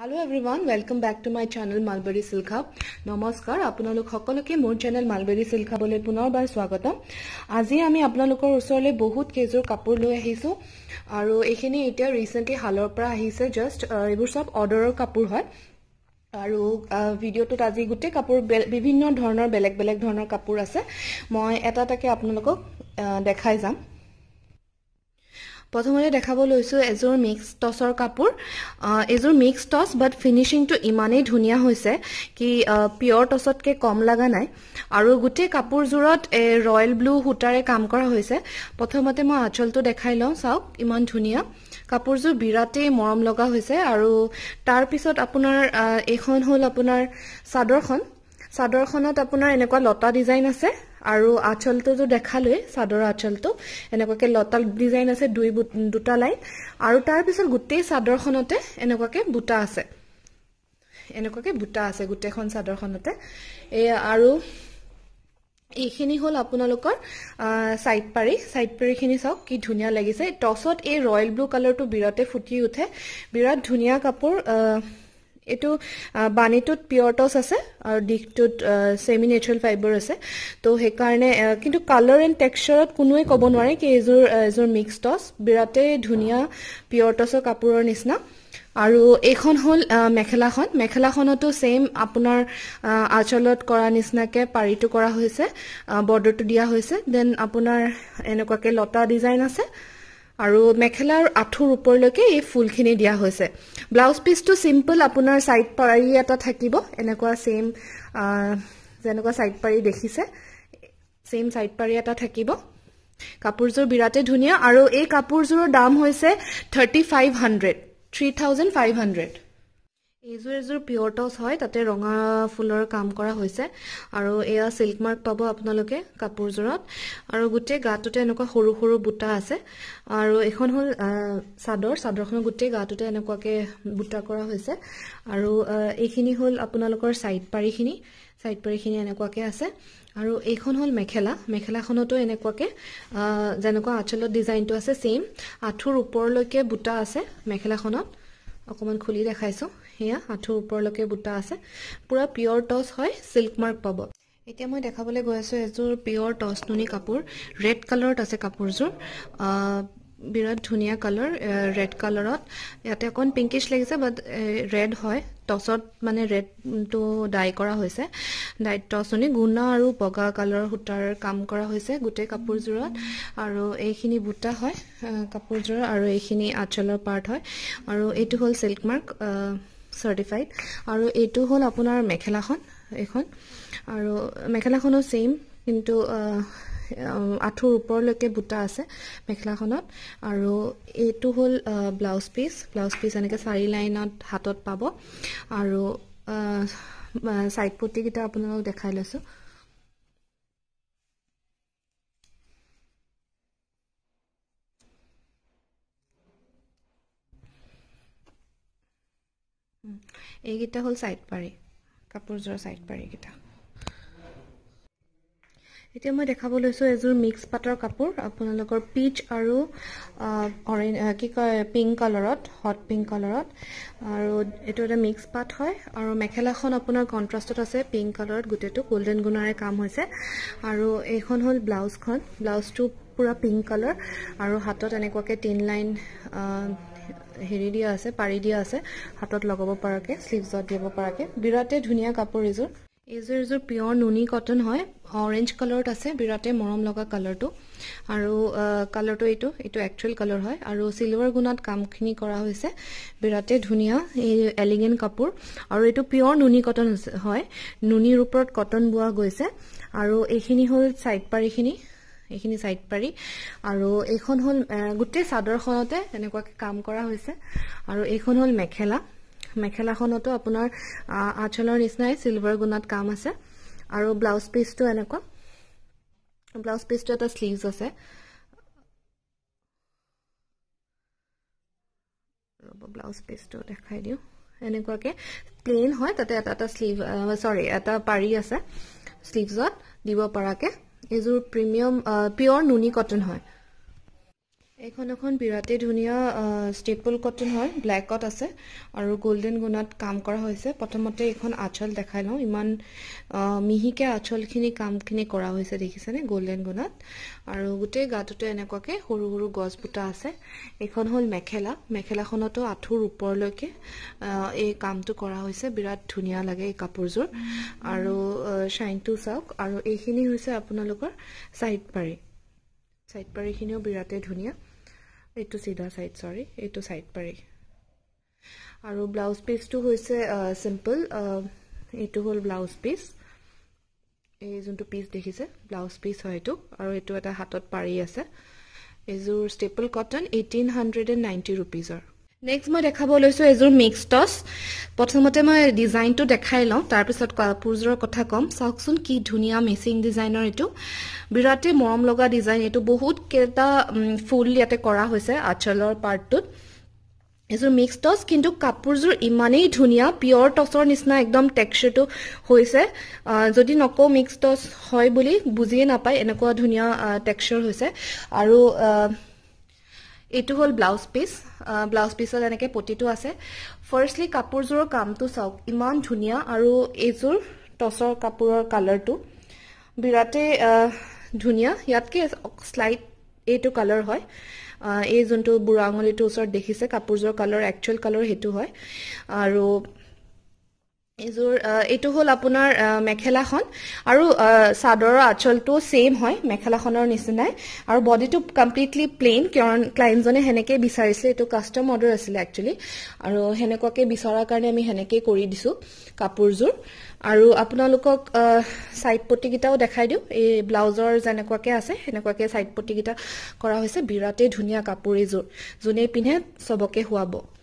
Hello everyone, welcome back to my channel Malberry Silk Hub. Namaskar, apunalok hokolo ke mon channel Malberry Silk Hub bole punar bar swagatam. Aji ami apunalokor usorle bohut kejor kapur loi ahisu aro ekhini eta recently halor pra ahise just ebur sob order kapur hoy. আৰু ভিডিঅ'টোত আজি গোটেই কাপোৰ বিভিন্ন ধৰণৰ বেলেগ বেলেগ ধৰণৰ কাপোৰ আছে মই এটা এটাকে আপোনালোকক দেখাই যাম প্ৰথমতে দেখাব লৈছোঁ এযোৰ মিক্স টচৰ কাপোৰ এযোৰ মিক্স টচ বাট ফিনিচিংটো ইমানেই ধুনীয়া হৈছে কি পিয়ৰ টচতকৈ কম লগা নাই আৰু গোটেই কাপোৰযোৰত ৰয়েল ব্লু সূতাৰে কাম কৰা হৈছে প্ৰথমতে মই আঁচলটো দেখাই লওঁ চাওক ইমান ধুনীয়া কাপোৰযোৰ বিৰাটেই মৰম লগা হৈছে আৰু তাৰপিছত আপোনাৰ এইখন হ'ল আপোনাৰ চাদৰখন চাদৰখনত আপোনাৰ এনেকুৱা লতা ডিজাইন আছে আৰু আঁচলটোতো দেখালোৱে চাদৰৰ আঁচলটো এনেকুৱাকে লতাল ডিজাইন আছে দুই দুটা লাইন আৰু তাৰপিছত গোটেই চাদৰখনতে এনেকুৱাকে বুটা আছে এনেকুৱাকে বুটা আছে গোটেইখন চাদৰখনতে এই আৰু এইখিনি হ'ল আপোনালোকৰ চাইড পাৰি চাইড পাৰিখিনি চাওক কি ধুনীয়া লাগিছে টচত এই ৰয়েল ব্লু কালাৰটো বিৰতে ফুটি উঠে বিৰাট ধুনীয়া কাপোৰ এইটো বাণীটোত পিয়ৰ টচ আছে আৰু দিশটোত চেমি নেচাৰেল ফাইবাৰ আছে তো সেইকাৰণে কিন্তু কালাৰ এণ্ড টেক্সাৰত কোনোৱে ক'ব নোৱাৰে কি এইযোৰ এযোৰ মিক্স টচ বিৰাটেই ধুনীয়া পিয়ৰ পিয়ৰটছৰ কাপোৰৰ নিচিনা আৰু এইখন হ'ল মেখেলাখন মেখেলাখনতো ছেইম আপোনাৰ আঁচলত কৰা নিচিনাকৈ পাৰিটো কৰা হৈছে বৰ্ডাৰটো দিয়া হৈছে দেন আপোনাৰ এনেকুৱাকৈ লতা ডিজাইন আছে আৰু মেখেলাৰ আঁঠুৰ ওপৰলৈকে এই ফুলখিনি দিয়া হৈছে ব্লাউজ পিচটো চিম্পল আপোনাৰ চাইড পাৰি এটা থাকিব এনেকুৱা ছেইম যেনেকুৱা চাইড পাৰি দেখিছে ছেইম চাইড পাৰি এটা থাকিব কাপোৰযোৰ বিৰাটেই ধুনীয়া আৰু এই কাপোৰযোৰৰ দাম হৈছে thirty five hundred three thousand five hundred এইযোৰ এযোৰ পিয়ৰ টচ হয় তাতে ৰঙা ফুলৰ কাম কৰা হৈছে আৰু এয়া চিল্ক মাৰ্ক পাব আপোনালোকে কাপোৰযোৰত আৰু গোটেই গাটোতে এনেকুৱা সৰু সৰু বুটা আছে আৰু এইখন হ'ল চাদৰ চাদৰখনৰ গোটেই গাটোতে এনেকুৱাকৈ বুটা কৰা হৈছে আৰু এইখিনি হ'ল আপোনালোকৰ ছাইড পাৰিখিনি ছাইড পাৰিখিনি এনেকুৱাকৈ আছে আৰু এইখন হ'ল মেখেলা মেখেলাখনতো এনেকুৱাকৈ যেনেকুৱা আঁচলত ডিজাইনটো আছে ছেইম আঁঠুৰ ওপৰলৈকে বুটা আছে মেখেলাখনত অকণমান খুলি দেখাইছোঁ সেয়া আঁঠুৰ ওপৰলৈকে বুটা আছে পূৰা পিয়ৰ টচ হয় চিল্ক মাৰ্ক পাব এতিয়া মই দেখাবলৈ গৈ আছোঁ এযোৰ পিয়ৰ টচ নুনি কাপোৰ ৰেড কালাৰত আছে কাপোৰযোৰ বিৰাট ধুনীয়া কালাৰ ৰেড কালাৰত ইয়াতে অকণ পিংকিছ লাগিছে বাট ৰেড হয় টচত মানে ৰেডটো ডাই কৰা হৈছে ডাই নুনি গুণা আৰু বগা কালাৰৰ সূতাৰ কাম কৰা হৈছে গোটেই কাপোৰযোৰত আৰু এইখিনি বুটা হয় কাপোৰযোৰ আৰু এইখিনি আঠচলৰ পাৰ্ট হয় আৰু এইটো হ'ল চিল্ক মাৰ্ক চাৰ্টিফাইড আৰু এইটো হ'ল আপোনাৰ মেখেলাখন এইখন আৰু মেখেলাখনো ছেইম কিন্তু আঁঠুৰ ওপৰলৈকে বুটা আছে মেখেলাখনত আৰু এইটো হ'ল ব্লাউজ পিচ ব্লাউজ পিচ এনেকৈ চাৰি লাইনত হাতত পাব আৰু ছাইড পটিকেইটা আপোনালোকক দেখাই লৈছোঁ এইকেইটা হ'ল ছাইড পাৰি কাপোৰযোৰৰ ছাইড পাৰিকেইটা এতিয়া মই দেখাব লৈছোঁ এযোৰ মিক্স পাটৰ কাপোৰ আপোনালোকৰ পিচ আৰু কি কয় পিংক কালাৰত হট পিংক কালাৰত আৰু এইটো এটা মিক্স পাট হয় আৰু মেখেলাখন আপোনাৰ কণ্ট্ৰাষ্টত আছে পিংক কালাৰত গোটেইটো গল্ডেন গুণাৰে কাম হৈছে আৰু এইখন হ'ল ব্লাউজখন ব্লাউজটো পূৰা পিংক কালাৰ আৰু হাতত এনেকুৱাকৈ টিন লাইন হেৰি দিয়া আছে পাৰি দিয়া আছে হাতত লগাব পৰাকে শ্লিভছত দিব পৰাকে বিৰাটেই ধুনীয়া কাপোৰ এইযোৰ এইযোৰ এযোৰ পিয়ৰ নুনি কটন হয় অৰেঞ্জ কালাৰত আছে বিৰাটেই মৰম লগা কালাৰটো আৰু কালাৰটো এইটো এইটো একচুৱেল কালাৰ হয় আৰু চিলভাৰ গুণাত কামখিনি কৰা হৈছে বিৰাটেই ধুনীয়া এই এলিগেন কাপোৰ আৰু এইটো পিয়ৰ নুনি কটন হয় নুনিৰ ওপৰত কটন বোৱা গৈছে আৰু এইখিনি হ'ল চাইড পাৰিখিনি এইখিনি চাইড পাৰি আৰু এইখন হ'ল গোটেই চাদৰখনতে তেনেকুৱাকৈ কাম কৰা হৈছে আৰু এইখন হ'ল মেখেলা মেখেলাখনতো আপোনাৰ আঁচলৰ নিচিনাই চিলভাৰ গুণাত কাম আছে আৰু ব্লাউজ পিচটো এনেকুৱা ব্লাউজ পিচটো এটা শ্লিভছ আছে ৰ'ব ব্লাউজ পিচটো দেখাই দিওঁ এনেকুৱাকৈ প্লেইন হয় তাতে এটা এটা শ্লিভ চৰি এটা পাৰি আছে শ্লিভছত দিব পৰাকৈ এইযোৰ প্ৰিমিয়াম পিয়ৰ নুনি কটন হয় এইখন এখন বিৰাটেই ধুনীয়া ষ্টেপল কটন হয় ব্লেকত আছে আৰু গল্ডেন গুণাত কাম কৰা হৈছে প্ৰথমতে এইখন আঁচল দেখাই লওঁ ইমান মিহিকে আঁচলখিনি কামখিনি কৰা হৈছে দেখিছেনে গল্ডেন গুণাত আৰু গোটেই গাটোতে এনেকুৱাকে সৰু সৰু গছ বুটা আছে এইখন হ'ল মেখেলা মেখেলাখনতো আঁঠুৰ ওপৰলৈকে এই কামটো কৰা হৈছে বিৰাট ধুনীয়া লাগে এই কাপোৰযোৰ আৰু চাইনটো চাওক আৰু এইখিনি হৈছে আপোনালোকৰ চাইড পাৰি চাইড পাৰিখিনিও বিৰাটেই ধুনীয়া এইটো চিধা চাইড চৰি এইটো চাইড পাৰি আৰু ব্লাউজ পিচটো হৈছে চিম্পল এইটো হ'ল ব্লাউজ পিচ এই যোনটো পিচ দেখিছে ব্লাউজ পিচ হয় এইটো আৰু এইটো এটা হাতত পাৰি আছে এইযোৰ staple cotton eighteen hundred and ninety ৰুপিজৰ নেক্সট মই দেখাব লৈছোঁ এযোৰ মিক্স টচ প্ৰথমতে মই ডিজাইনটো দেখাই লওঁ তাৰপিছত কাপোৰযোৰৰ কথা ক'ম চাওকচোন কি ধুনীয়া মিচিং ডিজাইনৰ এইটো বিৰাটেই মৰম লগা ডিজাইন এইটো বহুত কেইটা ফুল ইয়াতে কৰা হৈছে আঁচলৰ পাৰ্টটোত এইযোৰ মিক্স টচ কিন্তু কাপোৰযোৰ ইমানেই ধুনীয়া পিয়ৰ টচৰ নিচিনা একদম টেক্সাৰটো হৈছে যদি নকওঁ মিক্স টচ হয় বুলি বুজিয়ে নাপায় এনেকুৱা ধুনীয়া টেক্সাৰ হৈছে আৰু এইটো হ'ল ব্লাউজ পিচ ব্লাউজ পিচত এনেকৈ পটিটো আছে ফাৰ্ষ্টলি কাপোৰযোৰৰ কামটো চাওক ইমান ধুনীয়া আৰু এইযোৰ টচৰ কাপোৰৰ কালাৰটো বিৰাটেই ধুনীয়া ইয়াতকৈ শ্লাইট এইটো কালাৰ হয় এই যোনটো বুঢ়া আঙুলিটোৰ ওচৰত দেখিছে কাপোৰযোৰ কালাৰ একচুৱেল কালাৰ সেইটো হয় আৰু এইযোৰ এইটো হ'ল আপোনাৰ মেখেলাখন আৰু চাদৰৰ আঁচলটো ছেইম হয় মেখেলাখনৰ নিচিনাই আৰু বডিটো কমপ্লিটলি প্লেইন কাৰণ ক্লাইণ্টজনে সেনেকেই বিচাৰিছিলে এইটো কাষ্টম অৰ্ডাৰ আছিলে একচুৱেলি আৰু সেনেকুৱাকৈ বিচৰাৰ কাৰণে আমি সেনেকেই কৰি দিছোঁ কাপোৰযোৰ আৰু আপোনালোকক ছাইড পটিকেইটাও দেখাই দিওঁ এই ব্লাউজৰ যেনেকুৱাকৈ আছে সেনেকুৱাকৈ ছাইড পটিকেইটা কৰা হৈছে বিৰাটেই ধুনীয়া কাপোৰ এইযোৰ যোনেই পিন্ধে চবকে শুৱাব